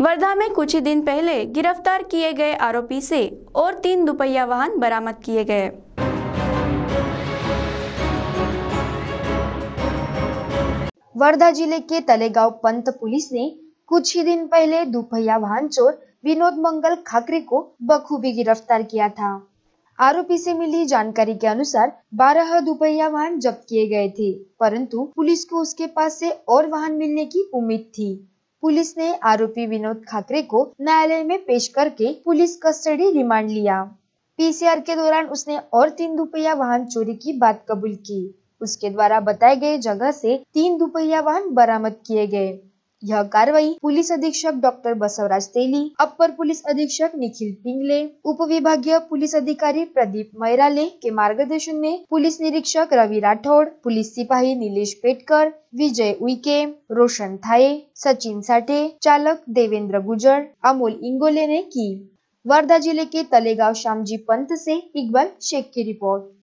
वर्धा में कुछ ही दिन पहले गिरफ्तार किए गए आरोपी से और तीन दुपहिया वाहन बरामद किए गए वर्धा जिले के तलेगांव पंत पुलिस ने कुछ ही दिन पहले दुपहिया वाहन चोर विनोद मंगल खाकरे को बखूबी गिरफ्तार किया था आरोपी से मिली जानकारी के अनुसार 12 दुपहिया वाहन जब्त किए गए थे परंतु पुलिस को उसके पास से और वाहन मिलने की उम्मीद थी पुलिस ने आरोपी विनोद खाकरे को न्यायालय में पेश करके पुलिस कस्टडी रिमांड लिया पीसीआर के दौरान उसने और तीन दुपहिया वाहन चोरी की बात कबूल की उसके द्वारा बताए गए जगह से तीन दुपहिया वाहन बरामद किए गए यह कार्रवाई पुलिस अधीक्षक डॉक्टर बसवराज तेली अपर पुलिस अधीक्षक निखिल पिंगले उप विभागीय पुलिस अधिकारी प्रदीप मैराले के मार्गदर्शन में पुलिस निरीक्षक रवि राठौड़ पुलिस सिपाही नीलेष पेटकर विजय उइके रोशन थाए सचिन साठे चालक देवेंद्र गुजर अमोल इंगोले ने की वर्धा जिले के तलेगांव श्यामजी पंत से इकबाल शेख की रिपोर्ट